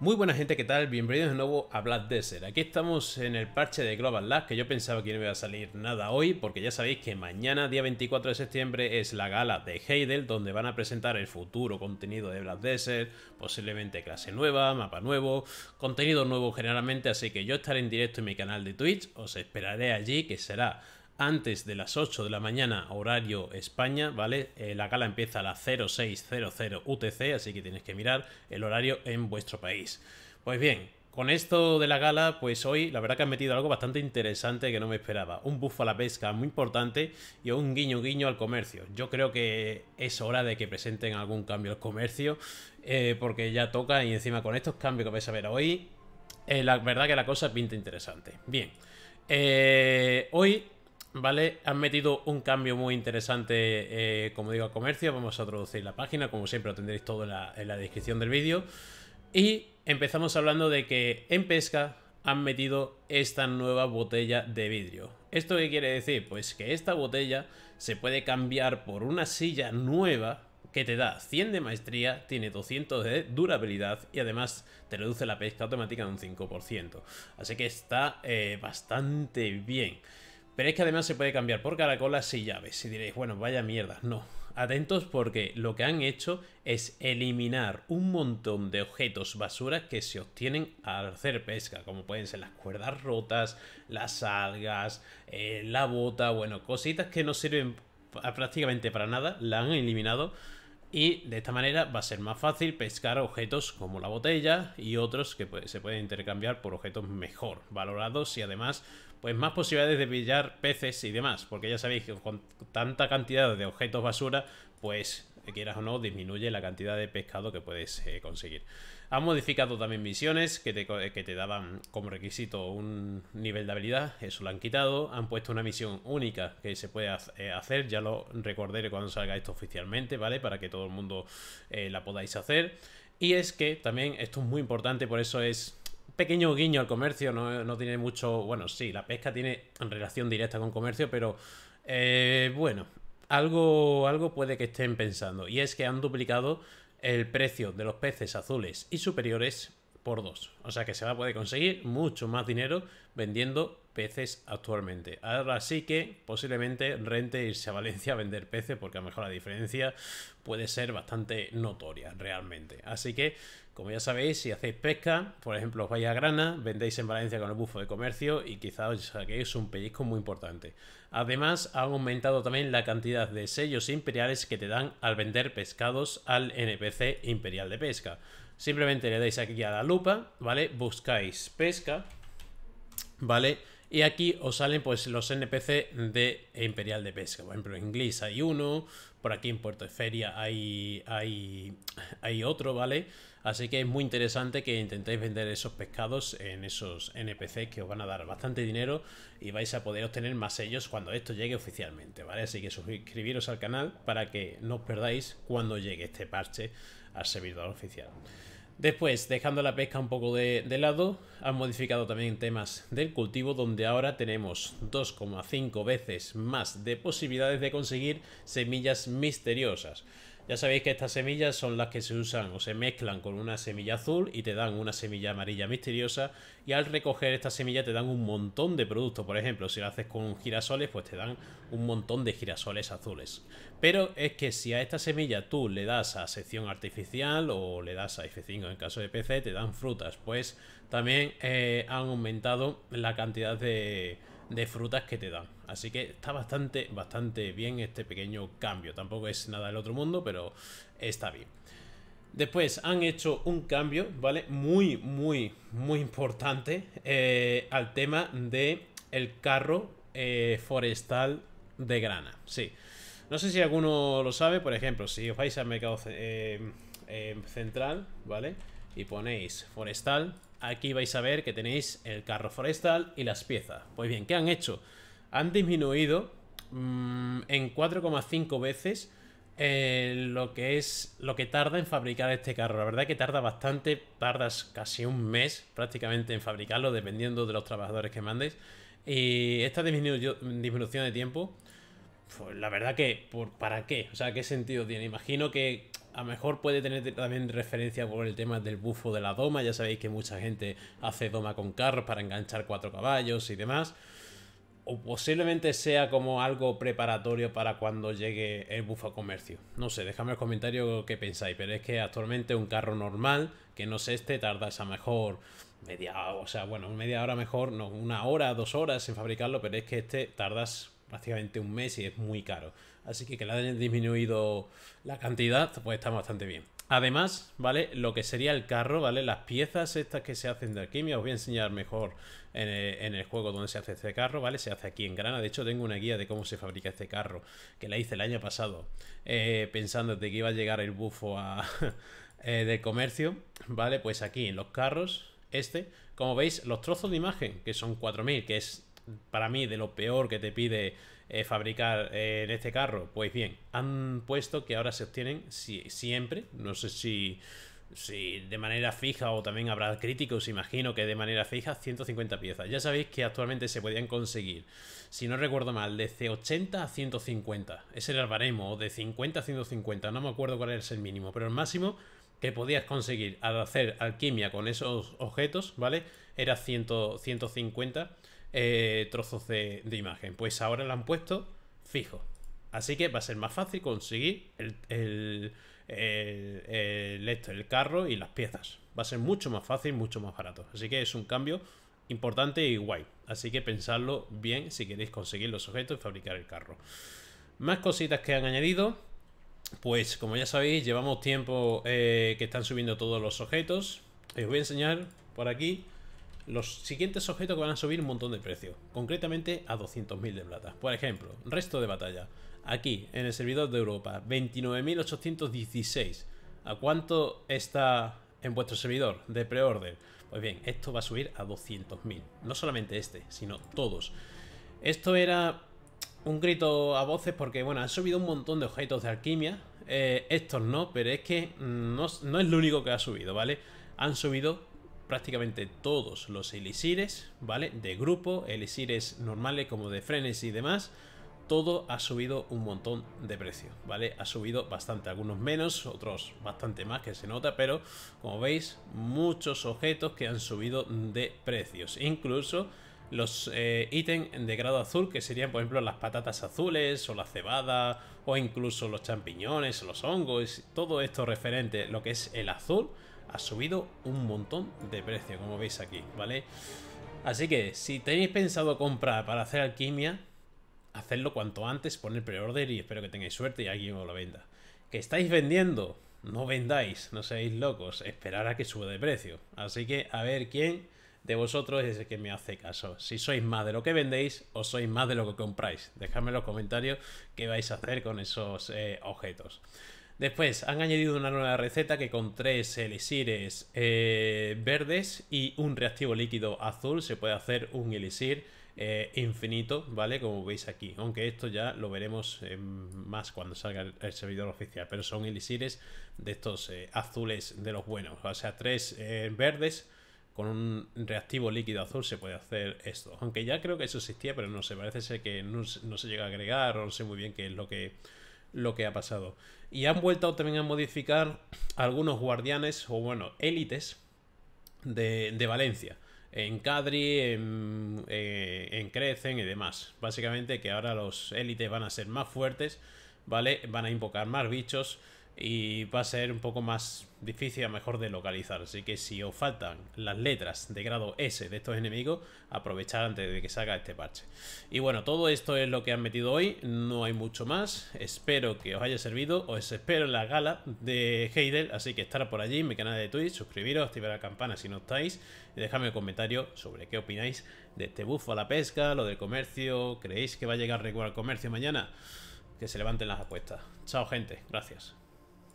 Muy buena gente, ¿qué tal? Bienvenidos de nuevo a Black Desert. Aquí estamos en el parche de Global Lab, que yo pensaba que no iba a salir nada hoy, porque ya sabéis que mañana, día 24 de septiembre, es la gala de Heidel, donde van a presentar el futuro contenido de Black Desert, posiblemente clase nueva, mapa nuevo, contenido nuevo generalmente, así que yo estaré en directo en mi canal de Twitch, os esperaré allí, que será antes de las 8 de la mañana horario España, ¿vale? Eh, la gala empieza a las 0600 UTC, así que tienes que mirar el horario en vuestro país. Pues bien, con esto de la gala, pues hoy la verdad que han metido algo bastante interesante que no me esperaba. Un bufo a la pesca muy importante y un guiño guiño al comercio. Yo creo que es hora de que presenten algún cambio al comercio eh, porque ya toca y encima con estos cambios que vais a ver hoy, eh, la verdad que la cosa pinta interesante. Bien, hoy ¿vale? Han metido un cambio muy interesante, eh, como digo, a comercio. Vamos a introducir la página, como siempre lo tendréis todo en la, descripción del vídeo. Y empezamos hablando de que en pesca han metido esta nueva botella de vidrio. ¿Esto qué quiere decir? Pues que esta botella se puede cambiar por una silla nueva que te da 100 de maestría, tiene 200 de durabilidad y además te reduce la pesca automática en un 5%. Así que está eh, bastante bien. Pero es que además se puede cambiar por caracolas y llaves. Y diréis, bueno, vaya mierda. No, atentos porque lo que han hecho es eliminar un montón de objetos basura que se obtienen al hacer pesca, como pueden ser las cuerdas rotas, las algas, eh, la bota, bueno, cositas que no sirven prácticamente para nada, la han eliminado y de esta manera va a ser más fácil pescar objetos como la botella y otros que se pueden intercambiar por objetos mejor valorados y además pues más posibilidades de pillar peces y demás, porque ya sabéis que con tanta cantidad de objetos basura pues quieras o no disminuye la cantidad de pescado que puedes eh, conseguir. Han modificado también misiones que te, daban como requisito un nivel de habilidad, eso lo han quitado. Han puesto una misión única que se puede eh, hacer, ya lo recordaré cuando salga esto oficialmente, ¿vale? Para que todo el mundo eh, la podáis hacer. Y es que también esto es muy importante, por eso es pequeño guiño al comercio, no, tiene mucho, bueno, sí, la pesca tiene relación directa con comercio, pero eh, bueno, algo, algo puede que estén pensando. Y es que han duplicado el precio de los peces azules y superiores por dos. O sea que se va a poder conseguir mucho más dinero vendiendo peces actualmente. Ahora sí que posiblemente rente irse a Valencia a vender peces porque a lo mejor la diferencia puede ser bastante notoria realmente. Así que, como ya sabéis, si hacéis pesca, por ejemplo, os vais a Grana, vendéis en Valencia con el bufo de comercio y quizás os saquéis un pellizco muy importante. Además, ha aumentado también la cantidad de sellos imperiales que te dan al vender pescados al NPC Imperial de Pesca. Simplemente le dais aquí a la lupa, ¿vale? Buscáis pesca, ¿vale? Y aquí os salen pues los NPC de Imperial de Pesca. Por ejemplo, en Glis hay uno, por aquí en Puerto de Feria hay, hay, hay otro, ¿vale? Así que es muy interesante que intentéis vender esos pescados en esos npc que os van a dar bastante dinero y vais a poder obtener más ellos cuando esto llegue oficialmente, ¿vale? Así que suscribiros al canal para que no os perdáis cuando llegue este parche al servidor oficial. Después, dejando la pesca un poco de, de lado, han modificado también temas del cultivo, donde ahora tenemos 2,5 veces más de posibilidades de conseguir semillas misteriosas. Ya sabéis que estas semillas son las que se usan o se mezclan con una semilla azul y te dan una semilla amarilla misteriosa y al recoger esta semilla te dan un montón de productos. Por ejemplo, si lo haces con girasoles, pues te dan un montón de girasoles azules. Pero es que si a esta semilla tú le das a sección artificial o le das a F5 en caso de PC, te dan frutas. Pues también eh, han aumentado la cantidad de frutas que te dan. Así que está bastante, bastante bien este pequeño cambio. Tampoco es nada del otro mundo, pero está bien. Después han hecho un cambio, ¿vale? Muy, muy, muy importante eh, al tema de el carro eh, forestal de grana. Sí. No sé si alguno lo sabe, por ejemplo, si os vais al mercado eh, em, central, ¿vale? Y ponéis forestal, aquí vais a ver que tenéis el carro forestal y las piezas. Pues bien, ¿qué han hecho? han disminuido mm, en 4,5 veces eh, lo que es lo que tarda en fabricar este carro. La verdad es que tarda bastante, tardas casi un mes prácticamente en fabricarlo, dependiendo de los trabajadores que mandes. Y esta disminución de tiempo, pues la verdad que, por, ¿para qué? O sea, ¿qué sentido tiene? Imagino que a lo mejor puede tener también referencia por el tema del bufo de la doma. Ya sabéis que mucha gente hace doma con carros para enganchar cuatro caballos y demás o posiblemente sea como algo preparatorio para cuando llegue el bufo a comercio. No sé, dejadme en los comentarios qué pensáis, pero es que actualmente un carro normal, que no es este, tarda lo mejor media, o sea, bueno, media hora mejor, no, una hora, dos horas en fabricarlo, pero es que este tardas prácticamente un mes y es muy caro. Así que que le hayan disminuido la cantidad, pues está bastante bien. Además, ¿vale? Lo que sería el carro, ¿vale? Las piezas estas que se hacen de alquimia, os voy a enseñar mejor en el, juego donde se hace este carro, ¿vale? Se hace aquí en Grana, de hecho tengo una guía de cómo se fabrica este carro, que la hice el año pasado, eh, pensando de que iba a llegar el bufo a, eh, de comercio, ¿vale? Pues aquí en los carros, este, como veis, los trozos de imagen, que son 4000, que es para mí de lo peor que te pide eh, fabricar eh, en este carro? Pues bien, han puesto que ahora se obtienen siempre, no sé si, si de manera fija o también habrá críticos, imagino que de manera fija, 150 piezas. Ya sabéis que actualmente se podían conseguir, si no recuerdo mal, desde 80 a 150. Ese era el baremo, de 50 a 150, no me acuerdo cuál es el mínimo, pero el máximo que podías conseguir al hacer alquimia con esos objetos, ¿vale? Era 100, 150 eh, trozos de, imagen. Pues ahora la han puesto fijo. Así que va a ser más fácil conseguir el, el, el, carro y las piezas. Va a ser mucho más fácil, mucho más barato. Así que es un cambio importante y guay. Así que pensadlo bien si queréis conseguir los objetos y fabricar el carro. Más cositas que han añadido. Pues como ya sabéis, llevamos tiempo eh, que están subiendo todos los objetos. Os voy a enseñar por aquí los siguientes objetos que van a subir un montón de precio, concretamente a 200.000 de plata. Por ejemplo, resto de batalla. Aquí, en el servidor de Europa, 29.816. ¿A cuánto está en vuestro servidor de pre-order Pues bien, esto va a subir a 200.000. No solamente este, sino todos. Esto era un grito a voces porque, bueno, han subido un montón de objetos de alquimia. Eh, estos no, pero es que mm, no, no es lo único que ha subido, ¿vale? Han subido prácticamente todos los elixires, ¿vale? De grupo, elixires normales como de frenes y demás, todo ha subido un montón de precio, ¿vale? Ha subido bastante, algunos menos, otros bastante más que se nota, pero como veis, muchos objetos que han subido de precios, incluso los eh, ítems de grado azul que serían por ejemplo las patatas azules o la cebada o incluso los champiñones los hongos todo esto referente lo que es el azul ha subido un montón de precio, como veis aquí, ¿vale? Así que si tenéis pensado comprar para hacer alquimia, hacedlo cuanto antes, poner pre-order y espero que tengáis suerte y alguien os lo venda. Que estáis vendiendo, no vendáis, no seáis locos, esperar a que suba de precio. Así que a ver quién de vosotros es el que me hace caso. Si sois más de lo que vendéis o sois más de lo que compráis. Dejadme en los comentarios qué vais a hacer con esos eh, objetos. Después han añadido una nueva receta que con tres elixires eh, verdes y un reactivo líquido azul se puede hacer un elixir eh, infinito, ¿vale? Como veis aquí. Aunque esto ya lo veremos eh, más cuando salga el, servidor oficial. Pero son elixires de estos azules de los buenos. O sea, tres verdes con un reactivo líquido azul se puede hacer esto. Aunque ya creo que eso existía, pero no sé, parece ser que no, no se llega a agregar o no sé muy bien qué es lo que lo que ha pasado. Y han vuelto también a modificar algunos guardianes, o bueno, élites de, de Valencia. En Cadri, en, eh, en, Crecen y demás. Básicamente que ahora los élites van a ser más fuertes, ¿vale? Van a invocar más bichos y va a ser un poco más difícil a mejor de localizar. Así que si os faltan las letras de grado S de estos enemigos, Aprovechad antes de que salga este parche. Y bueno, todo esto es lo que han metido hoy, no hay mucho más. Espero que os haya servido, os espero en la gala de Heidel, así que estar por allí en mi canal de Twitch, suscribiros, activar la campana si no estáis y dejadme un comentario sobre qué opináis de este buffo a la pesca, lo del comercio, ¿creéis que va a llegar regular comercio mañana? Que se levanten las apuestas. Chao gente, gracias.